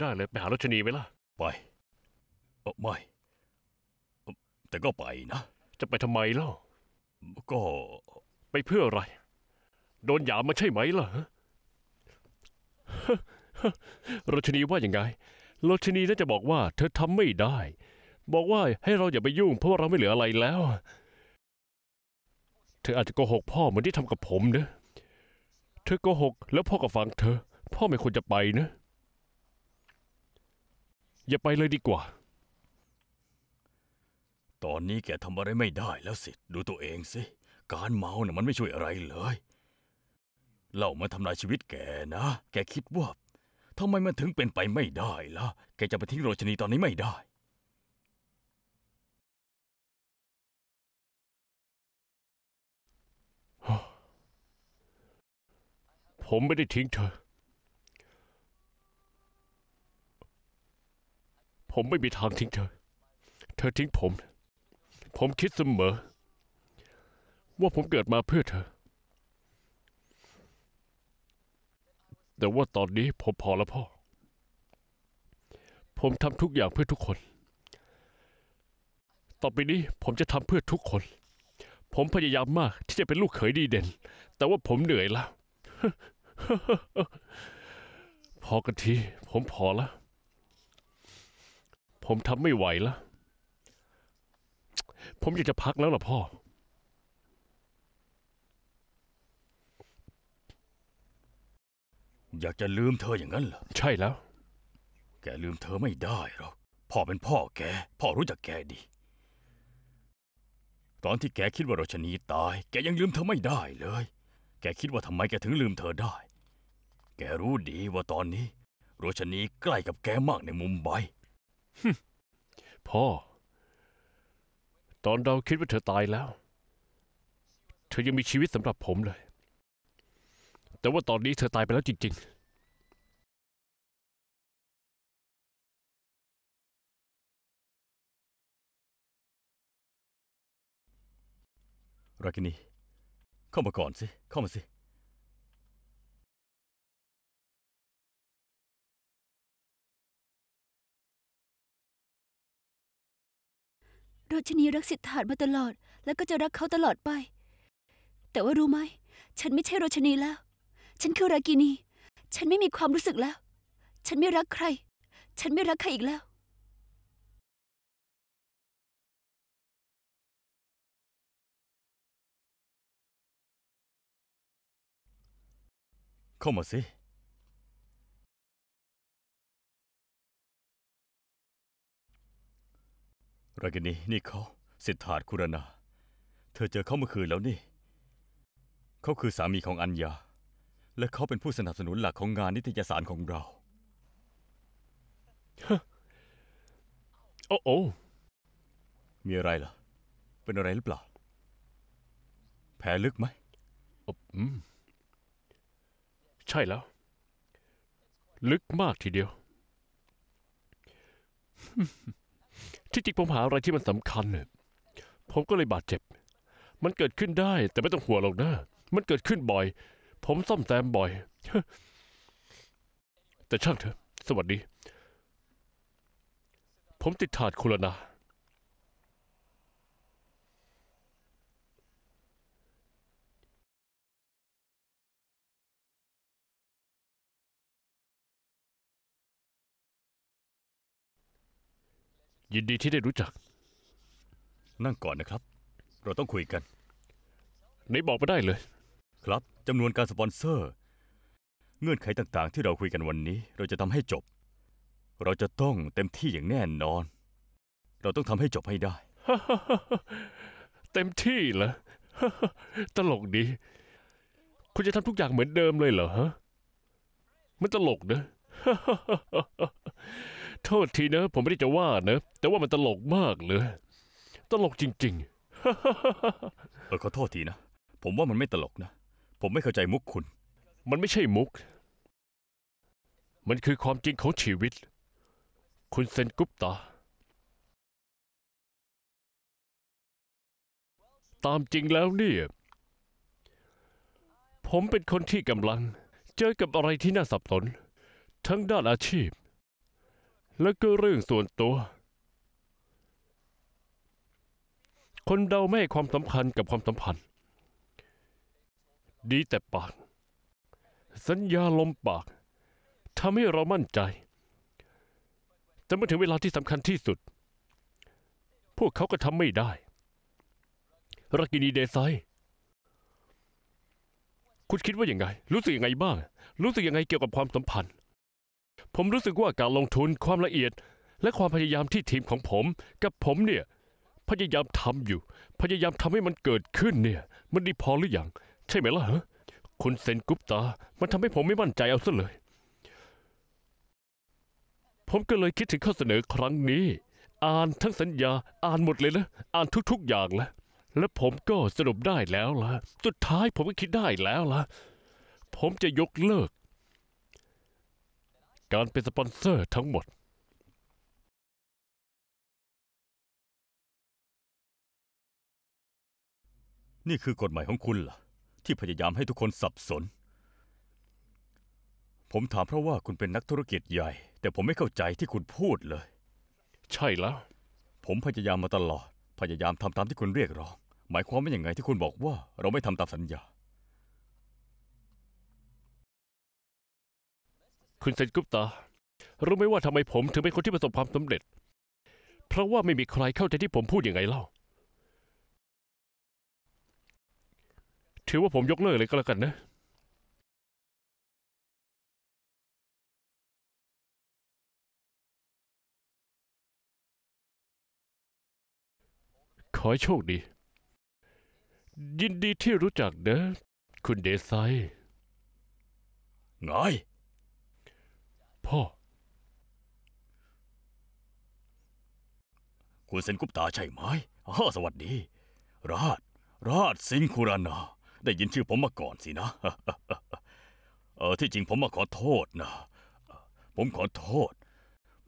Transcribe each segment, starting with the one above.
ได้เลยไปหารถชนีไหมล่ะไปไม่ แต่ก็ไปนะจะไปทำไมเล่าก็ไปเพื่ออะไร โดนหยามมาใช่ไหมล่ะรถชนีว่าอย่างไงรถชนีน่าจะบอกว่า เธอทำไม่ได้ บอกว่าให้เราอย่าไปยุ่งเพราะว่าเราไม่เหลืออะไรแล้วเธออาจจะโกหกพ่อเหมือนที่ทำกับผมนะเธอโกหก แล้วพ่อก็ฟัง เธอ พ่อไม่ควรจะไปนะอย่าไปเลยดีกว่า ตอนนี้แกทำอะไรไม่ได้แล้วสิ ดูตัวเองสิ การเมานะ่ะมันไม่ช่วยอะไรเลยเล่ามาทำลายชีวิตแกนะ แกคิดว่าทำไมมันถึงเป็นไปไม่ได้ล่ะ แกจะไปทิ้งโรชนีตอนนี้ไม่ได้ ผมไม่ได้ทิ้งเธอผมไม่มีทางทิ้งเธอเธอทิ้ง ผม ผมคิดเสมอ ว่าผมเกิดมาเพื่อเธอ แต่ว่าตอนนี้ผมพอแล้วพ่อ ผมทำทุกอย่างเพื่อทุกคน ต่อไปนี้ผมจะทำเพื่อทุกคน ผมพยายามมากที่จะเป็นลูกเขยดีเด่น แต่ว่าผมเหนื่อยแล้ว พอกันทีผมพอแล้วผมทำไม่ไหวแล้ว ผมอยากจะพักแล้วล่ะพ่อ อยากจะลืมเธออย่างนั้นเหรอ ใช่แล้ว แกลืมเธอไม่ได้หรอก พ่อเป็นพ่อแก พ่อรู้จักแกดี ตอนที่แกคิดว่าราชนีตาย แกยังลืมเธอไม่ได้เลย แกคิดว่าทำไมแกถึงลืมเธอได้ แกรู้ดีว่าตอนนี้โรชนีใกล้กับแกมากในมุมไบพ่อ ตอนเราคิดว่าเธอตายแล้ว เธอยังมีชีวิตสำหรับผมเลย แต่ว่าตอนนี้เธอตายไปแล้วจริง ๆรากินีเข้ามาก่อนสิเข้ามาสิรชนีรักสิทธามาตลอดแล้วก็จะรักเขาตลอดไป แต่ว่ารู้ไหม ฉันไม่ใช่รชนีแล้ว ฉันคือรากินีฉันไม่มีความรู้สึกแล้ว ฉันไม่รักใคร ฉันไม่รักใครอีกแล้วเข้ามาสิรากินีนี่เขาสิทธาธคุรนาเธอเจอเขาเมื่อคืนแล้วนี่ เขาคือสามีของอัญญา และเขาเป็นผู้สนับสนุนหลักของงานนิตยสารของเราโอ้โอมีอะไรล่ะ เป็นอะไรหรือเปล่าแผลลึกไหมอืม ใช่แล้ว ลึกมากทีเดียวที่จริงผมหาอะไรที่มันสำคัญเนี่ยผมก็เลยบาดเจ็บ มันเกิดขึ้นได้ แต่ไม่ต้องหัวหรอกนะมันเกิดขึ้นบ่อย ผมซ่อมแซมบ่อย แต่ช่างเถอะสวัสดี ผมติดถาดคุณลนะยินดีที่ได้รู้จักนั่งก่อนนะครับ เราต้องคุยกันไหนบอกม่ได้เลย ครับจำนวนการสปอนเซอร์ เงื่อนไขต่าง ๆ ที่เราคุยกันวันนี้ เราจะทำให้จบ เราจะต้องเต็มที่อย่างแน่นอน เราต้องทำให้จบให้ได้ เต็มที่เหรอตลกดีคุณจะทำทุกอย่างเหมือนเดิมเลยเหรอฮะมันตลกเนอะโทษทีนะผมไม่ได้จะว่านะแต่ว่ามันตลกมากเลย ตลกจริงๆเออขอโทษทีนะ ผมว่ามันไม่ตลกนะ ผมไม่เข้าใจมุกคุณ มันไม่ใช่มุก มันคือความจริงของชีวิต คุณเซนกุปตา ตามจริงแล้วเนี่ย ผมเป็นคนที่กำลัง เจอกับอะไรที่น่าสับสนทั้งด้านอาชีพและก็เรื่องส่วนตัว คนเราไม่ความสำคัญกับความสัมพันธ์ ดีแต่ปาก สัญญาลมปากทำให้เรามั่นใจแต่เมื่อถึงเวลาที่สำคัญที่สุด พวกเขาก็ทำไม่ได้รักินีเดซายคุณคิดว่าอย่างไง รู้สึกยังไงบ้าง รู้สึกยังไงเกี่ยวกับความสัมพันธ์ผมรู้สึกว่าการลงทุนความละเอียด และความพยายามที่ทีมของผม กับผมเนี่ย พยายามทำอยู่ พยายามทำให้มันเกิดขึ้นเนี่ย มันดีพอหรืออยังใช่ไหมล่ะฮะคุณเซนกุปตา มันทำให้ผมไม่มั่นใจเอาซะเลย ผมก็เลยคิดถึงข้อเสนอครั้งนี้ อ่านทั้งสัญญาอ่านหมดเลยนะอ่านทุก ๆ อย่างแล้วและผมก็สรุปได้แล้วล่ะสุดท้ายผมก็คิดได้แล้วล่ะ ผมจะยกเลิกการเป็นสปอนเซอร์ทั้งหมด นี่คือกฎหมายของคุณเหรอที่พยายามให้ทุกคนสับสน ผมถามเพราะว่าคุณเป็นนักธุรกิจใหญ่ แต่ผมไม่เข้าใจที่คุณพูดเลย ใช่แล้วผมพยายามมาตลอด พยายามทำตามที่คุณเรียกร้องหมายความว่าอย่างไงที่คุณบอกว่าเราไม่ทำตามสัญญาคุณเซนกุปตา รู้ไหมว่าทำไมผม ถึงเป็นคนที่ประสบความสำเร็จ เพราะว่าไม่มีใครเข้าใจที่ผมพูดยังไงเล่า ถือว่าผมยกเลิกเลยก็แล้วกันนะขอโชคดี ยินดีที่รู้จักเนะ คุณเดซายไงพ่อ คุณเซนกุปตาใช่ไหมสวัสดี ราชราชสิงคุรานา ได้ยินชื่อผมมาก่อนสินะ เออที่จริงผมมาขอโทษนะ ผมขอโทษ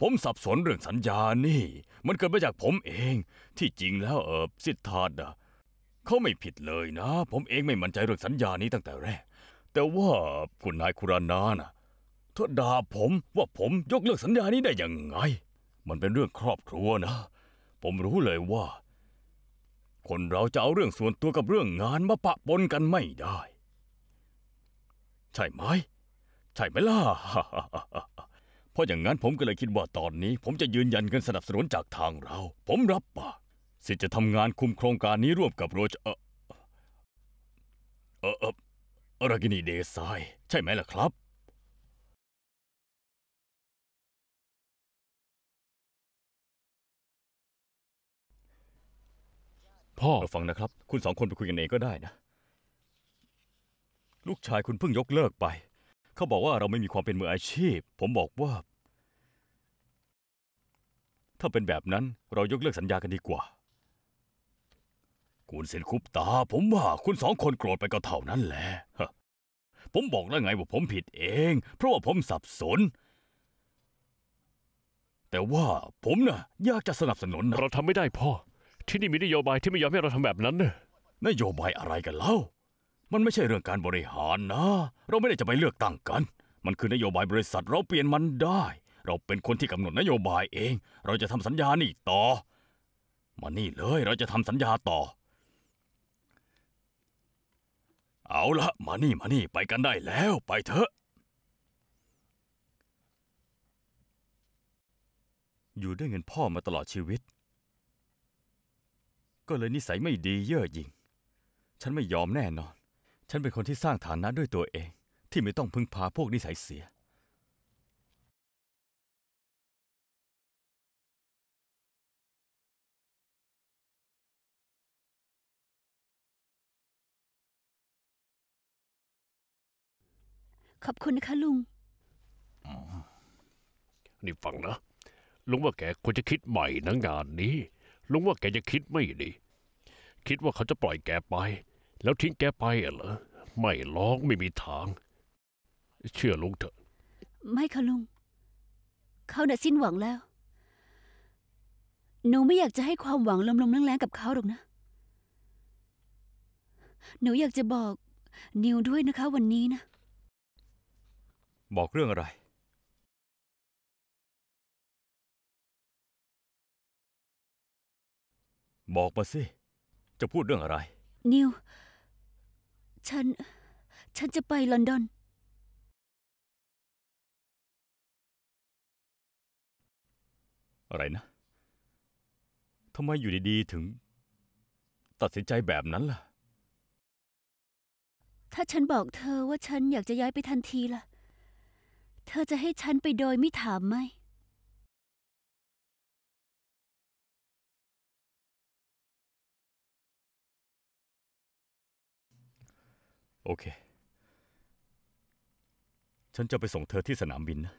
ผมสับสนเรื่องสัญญานี่ มันเกิดมาจากผมเอง ที่จริงแล้วเออสิทธาดนะเขาไม่ผิดเลยนะ ผมเองไม่มั่นใจเรื่องสัญญานี้ตั้งแต่แรก แต่ว่าคุณนายคุรานาน่ะเธอด่าผม ว่าผมยกเลิกสัญญานี้ได้ยังไง มันเป็นเรื่องครอบครัวนะ ผมรู้เลยว่า คนเราจะเอาเรื่องส่วนตัวกับเรื่องงานมาปะปนกันไม่ได้ ใช่ไหม ใช่ไหมล่ะเพราะอย่างนั้นผมก็เลยคิดว่าตอนนี้ ผมจะยืนยันเงินสนับสนุนจากทางเรา ผมรับปากสิจะทำงานคุมโครงการนี้ร่วมกับโรจเออ เออรากินีเดซาย ใช่ไหมล่ะครับพ่อเราฟังนะครับคุณสองคนไปคุยกันเองก็ได้นะ ลูกชายคุณเพิ่งยกเลิกไป เขาบอกว่าเราไม่มีความเป็นมืออาชีพ ผมบอกว่า ถ้าเป็นแบบนั้นเรายกเลิกสัญญากันดีกว่าคุณเซนคุปตา ผมว่าคุณสองคนโกรธไปก็เท่านั้นแหละผมบอกแล้วไงว่าผมผิดเอง เพราะว่าผมสับสน แต่ว่าผมน่ะอยากจะสนับสนุนนะเราทำไม่ได้พ่อที่นี่มีนโยบายที่ไม่ยอมให้เราทำแบบนั้นเนอะนโยบายอะไรกันเล่า มันไม่ใช่เรื่องการบริหารนะ เราไม่ได้จะไปเลือกตั้งกัน มันคือนโยบายบริษัทเราเปลี่ยนมันได้ เราเป็นคนที่กำหนดนโยบายเอง เราจะทำสัญญานี่ต่อ มานี่เลย เราจะทำสัญญาต่อ เอาละมานี่มานี่ไปกันได้แล้ว ไปเถอะ อยู่ด้วยเงินพ่อมาตลอดชีวิตก็เลยนิสัยไม่ดีเย่อหยิ่ง ฉันไม่ยอมแน่นอน ฉันเป็นคนที่สร้างฐานะด้วยตัวเอง ที่ไม่ต้องพึ่งพาพวกนิสัยเสีย ขอบคุณนะคะลุงนี่ฟังนะ ลุงว่าแกควรจะคิดใหม่นะงานนี้ลุงว่าแกจะคิดไม่ดี คิดว่าเขาจะปล่อยแกไป แล้วทิ้งแกไปเหรอ ไม่ล้องไม่มีทาง เชื่อลุงเถอะ ไม่ค่ะลุง เขาน่ะสิ้นหวังแล้ว หนูไม่อยากจะให้ความหวังลมๆแรงๆกับเขาหรอกนะ หนูอยากจะบอก นิวด้วยนะคะวันนี้นะ บอกเรื่องอะไรบอกมาสิ จะพูดเรื่องอะไร นิว ฉัน ฉันจะไปลอนดอน อะไรนะ ทำไมอยู่ดีๆถึงตัดสินใจแบบนั้นล่ะ ถ้าฉันบอกเธอว่าฉันอยากจะย้ายไปทันทีล่ะ เธอจะให้ฉันไปโดยไม่ถามไหมโอเค ฉันจะไปส่งเธอที่สนามบินนะ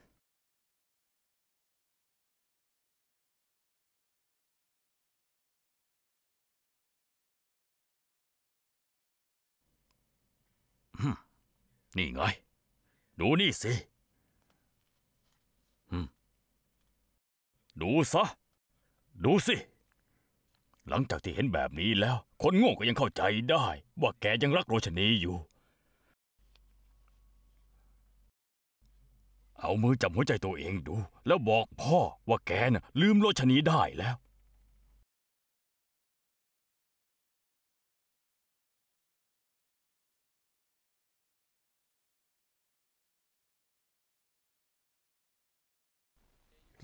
นี่ไง ดูนี่สิดูซะดูสิหลังจากที่เห็นแบบนี้แล้ว คนโง่ก็ยังเข้าใจได้ ว่าแกยังรักโรชนีอยู่เอามือจับหัวใจตัวเองดู แล้วบอกพ่อว่าแกน่ะ ลืมโลชนีได้แล้ว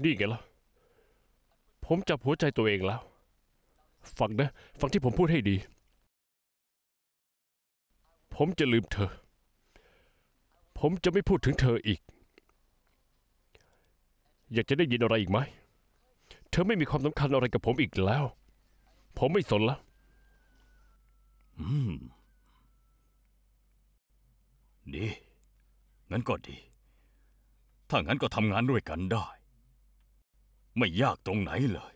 นี่ไงล่ะผมจับหัวใจตัวเองแล้วฟังนะฟังที่ผมพูดให้ดี ผมจะลืมเธอ ผมจะไม่พูดถึงเธออีกอยากจะได้ยินอะไรอีกไหม เธอไม่มีความสำคัญอะไรกับผมอีกแล้ว ผมไม่สนแล้ว อืม ดี งั้นก็ดี ถ้างั้นก็ทำงานด้วยกันได้ ไม่ยากตรงไหนเลย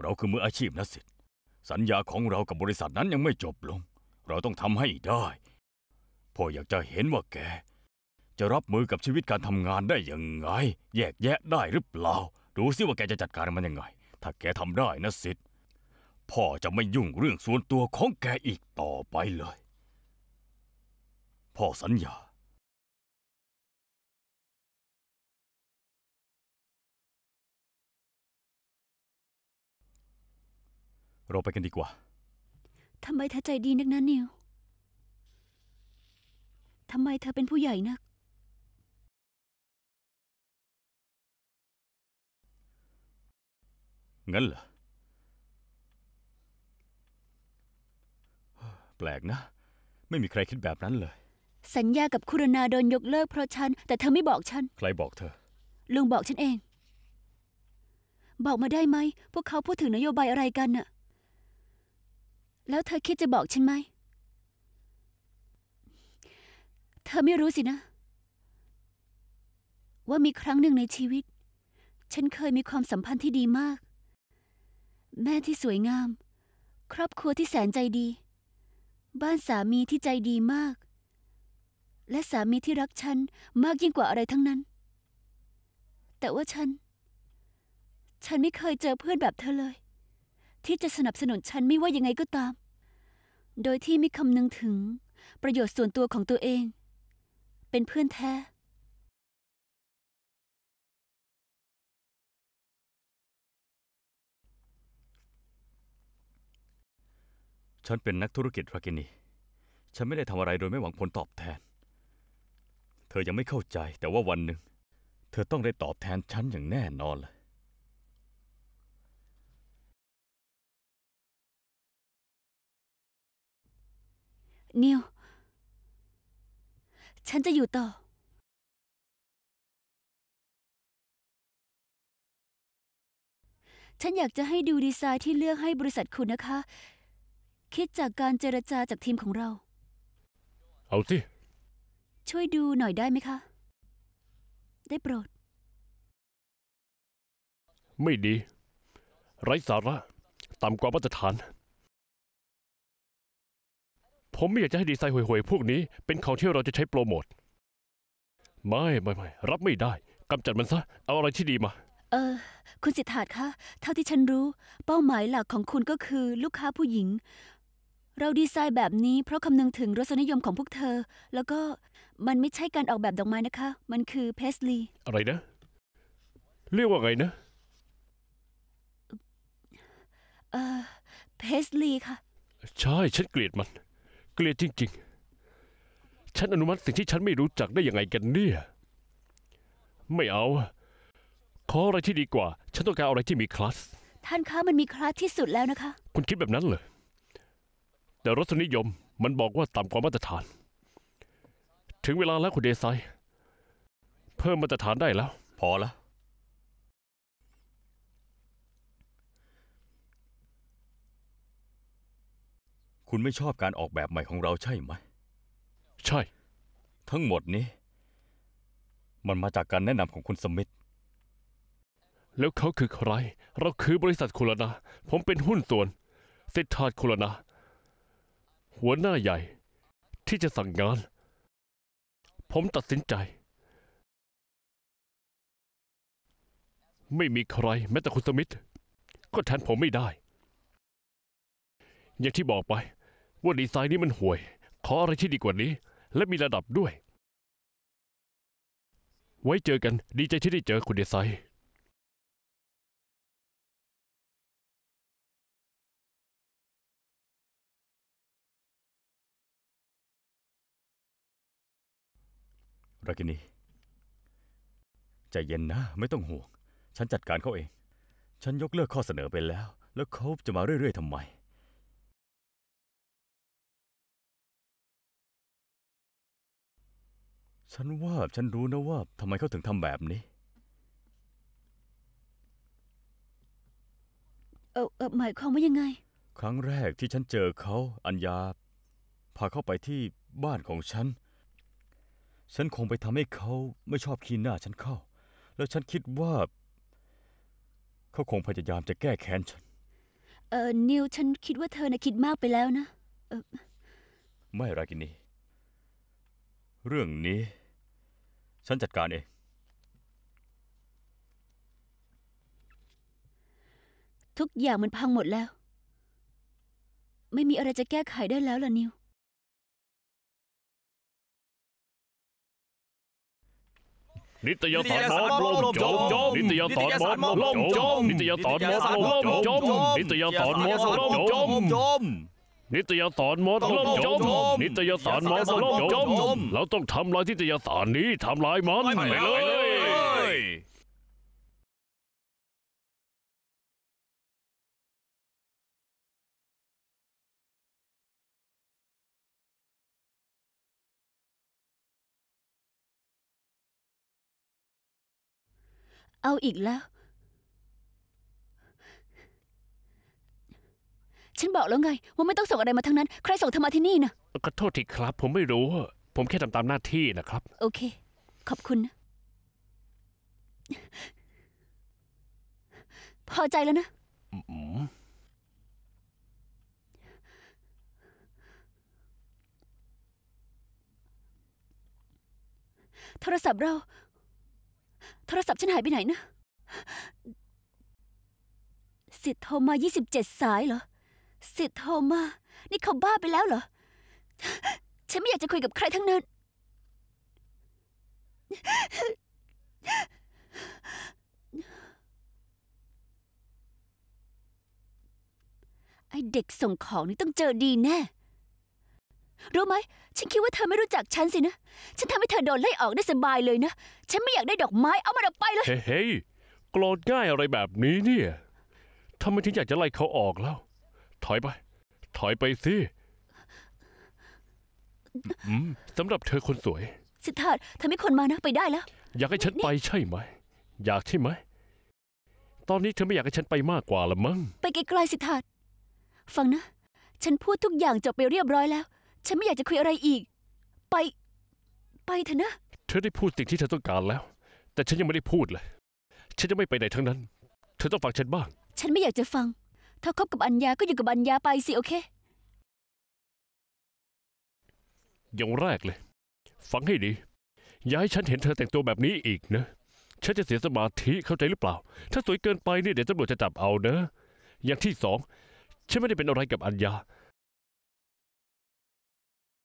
เราคือมืออาชีพนะสิทธิ์สัญญาของเรากับบริษัทนั้นยังไม่จบลง เราต้องทำให้ได้พ่ออยากจะเห็นว่าแกจะรับมือกับชีวิตการทำงานได้ยังไง แยกแยะได้หรือเปล่า ดูสิว่าแกจะจัดการมันยังไง ถ้าแกทำได้นะสิทธิ์พ่อจะไม่ยุ่งเรื่องส่วนตัวของแกอีกต่อไปเลย พ่อสัญญา เราไปกันดีกว่า ทำไมเธอใจดีนักนะนิวทำไมเธอเป็นผู้ใหญ่นักงั้นเหรอแปลกนะ ไม่มีใครคิดแบบนั้นเลย สัญญากับคุรนาโดนยกเลิกเพราะฉัน แต่เธอไม่บอกฉัน ใครบอกเธอลุงบอกฉันเอง บอกมาได้ไหม พวกเขาพูดถึงนโยบายอะไรกันน่ะ แล้วเธอคิดจะบอกฉันไหม เธอไม่รู้สินะ ว่ามีครั้งหนึ่งในชีวิต ฉันเคยมีความสัมพันธ์ที่ดีมากแม่ที่สวยงาม ครอบครัวที่แสนใจดี บ้านสามีที่ใจดีมาก และสามีที่รักฉันมากยิ่งกว่าอะไรทั้งนั้น แต่ว่าฉัน ฉันไม่เคยเจอเพื่อนแบบเธอเลย ที่จะสนับสนุนฉันไม่ว่ายังไงก็ตาม โดยที่ไม่คำนึงถึงประโยชน์ส่วนตัวของตัวเอง เป็นเพื่อนแท้ฉันเป็นนักธุรกิจรากินี ฉันไม่ได้ทำอะไรโดยไม่หวังผลตอบแทน เธอยังไม่เข้าใจแต่ว่าวันหนึ่ง เธอต้องได้ตอบแทนฉันอย่างแน่นอนเลยนิว ฉันจะอยู่ต่อ ฉันอยากจะให้ดูดีไซน์ที่เลือกให้บริษัทคุณนะคะคิดจากการเจรจาจากทีมของเรา เอาสิ ช่วยดูหน่อยได้ไหมคะ ได้โปรด ไม่ดี ไร้สาระต่ำกว่ามาตรฐาน ผมไม่อยากจะให้ดีไซน์ห่วยๆพวกนี้ เป็นของที่เราจะใช้โปรโมท ไม่ไม่ไม่รับไม่ได้กำจัดมันซะ เอาอะไรที่ดีมา เออ คุณสิทธาตคะเท่าที่ฉันรู้เป้าหมายหลักของคุณก็คือลูกค้าผู้หญิงเราดีไซน์แบบนี้เพราะคำนึงถึงรสนิยมของพวกเธอ แล้วก็มันไม่ใช่การออกแบบดอกไม้นะคะ มันคือเพสลีอะไรนะ เรียกว่าไงนะเออเพสลีค่ะ ใช่ฉันเกลียดมันเกลียดจริงๆ ฉันอนุมัติสิ่งที่ฉันไม่รู้จักได้ยังไงกันเนี่ย ไม่เอา ขออะไรที่ดีกว่า ฉันต้องการอะไรที่มีคลาสท่านคะมันมีคลาสที่สุดแล้วนะคะ คุณคิดแบบนั้นเหรอแต่รสนิยมมันบอกว่าต่ำกว่ามาตรฐาน ถึงเวลาแล้วคุณเดซายเพิ่มมาตรฐานได้แล้ว พอแล้วคุณไม่ชอบการออกแบบใหม่ของเราใช่ไหม ใช่ ทั้งหมดนี้ มันมาจากการแนะนำของคุณสมิธแล้วเขาคือใคร เราคือบริษัทคุรนา ผมเป็นหุ้นส่วนสิทธาคุรนาหัวหน้าใหญ่ ที่จะสั่งงาน ผมตัดสินใจ ไม่มีใคร แม้แต่คุณสมิธก็แทนผมไม่ได้ อย่างที่บอกไปว่า ดีไซน์นี้มันห่วย ขออะไรที่ดีกว่านี้ และมีระดับด้วย ไว้เจอกันดีใจที่ได้เจอคุณดีไซน์รากินีใจเย็นนะ ไม่ต้องห่วง ฉันจัดการเขาเอง ฉันยกเลิกข้อเสนอไปแล้ว แล้วเขาจะมาเรื่อย ๆทำไม ฉันว่าฉันรู้นะว่าทำไมเขาถึงทำแบบนี้เออเออหมายความว่ายังไง ครั้งแรกที่ฉันเจอเขาอัญญาพาเข้าไปที่บ้านของฉันฉันคงไปทำให้เขาไม่ชอบขีนหน้า ฉันเข้า แล้วฉันคิดว่า เขาคงพยายามจะแก้แค้นฉัน เอ่อ นิว ฉันคิดว่าเธอน่ะคิดมากไปแล้วนะเออไม่ไรกินนี่ เรื่องนี้ ฉันจัดการเอง ทุกอย่างมันพังหมดแล้ว ไม่มีอะไรจะแก้ไขได้แล้วล่ะนิวนิตยสารมอสล่มจมนิตยสารมอสล่มจมนิตยสารมอสล่มจมนิตยสารมอสล่มจมนิตยสารมอสล่มจมนิตยสารมอสล่มจมเราต้องทำลายนิตยสารนี้ทำลายมันไปเลยเอาอีกแล้ว ฉันบอกแล้วไงว่าไม่ต้องส่งอะไรมาทั้งนั้น ใครส่งเธอมาที่นี่นะขอโทษทีครับ ผมไม่รู้ผมแค่ทำตามหน้าที่นะครับ โอเค ขอบคุณนะ พอใจแล้วนะโทรศัพท์เราโทรศัพท์ฉันหายไปไหนนะ สิทธิ์โทรมา27 สายเหรอ สิทธิ์โทรมา นี่เขาบ้าไปแล้วเหรอ ฉันไม่อยากจะคุยกับใครทั้งนั้น ไอเด็กส่งของนี่ต้องเจอดีแน่รู้ไหมฉันคิดว่าเธอไม่รู้จักฉันสินะ ฉันทำให้เธอโดนไล่ออกได้สบายเลยนะ ฉันไม่อยากได้ดอกไม้เอามันออกไปเลยเฮ้ยโกรธง่ายอะไรแบบนี้เนี่ยทำไมถึงอยากจะไล่เขาออกแล้ว ถอยไป ถอยไปสิสำหรับเธอคนสวยสิทธาเธอไม่ควรมานะ ไปได้แล้ว อยากให้ฉันไปใช่ไหม อยากใช่ไหม ตอนนี้เธอไม่อยากให้ฉันไปมากกว่าละมั้งไปไกลๆสิทธาฟังนะฉันพูดทุกอย่างจบไปเรียบร้อยแล้วฉันไม่อยากจะคุยอะไรอีก ไป ไปเถอะนะ เธอได้พูดสิ่งที่เธอต้องการแล้ว แต่ฉันยังไม่ได้พูดเลย ฉันจะไม่ไปไหนทั้งนั้น เธอต้องฟังฉันบ้าง ฉันไม่อยากจะฟังถ้าคบกับอัญญาก็อยู่กับอัญญาไปสิโอเค อย่างแรกเลย ฟังให้ดี อย่าให้ฉันเห็นเธอแต่งตัวแบบนี้อีกนะ ฉันจะเสียสมาธิเข้าใจหรือเปล่า ถ้าสวยเกินไปนี่เดี๋ยวตำรวจจะจับเอานะอย่างที่สอง ฉันไม่ได้เป็นอะไรกับอัญญา